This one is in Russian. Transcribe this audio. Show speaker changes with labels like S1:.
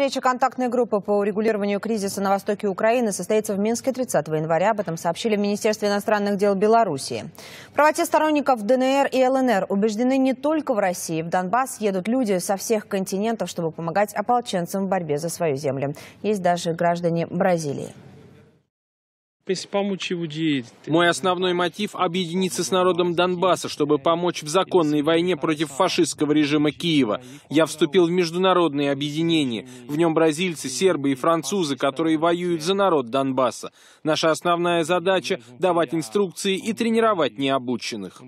S1: Встреча контактной группы по урегулированию кризиса на востоке Украины состоится в Минске 30 января. Об этом сообщили в Министерстве иностранных дел Белоруссии. правоте сторонников ДНР и ЛНР убеждены не только в России. В Донбасс едут люди со всех континентов, чтобы помогать ополченцам в борьбе за свою землю. Есть даже граждане Бразилии.
S2: Мой основной мотив — объединиться с народом Донбасса, чтобы помочь в законной войне против фашистского режима Киева. Я вступил в международное объединение. В нем бразильцы, сербы и французы, которые воюют за народ Донбасса. Наша основная задача — давать инструкции и тренировать необученных.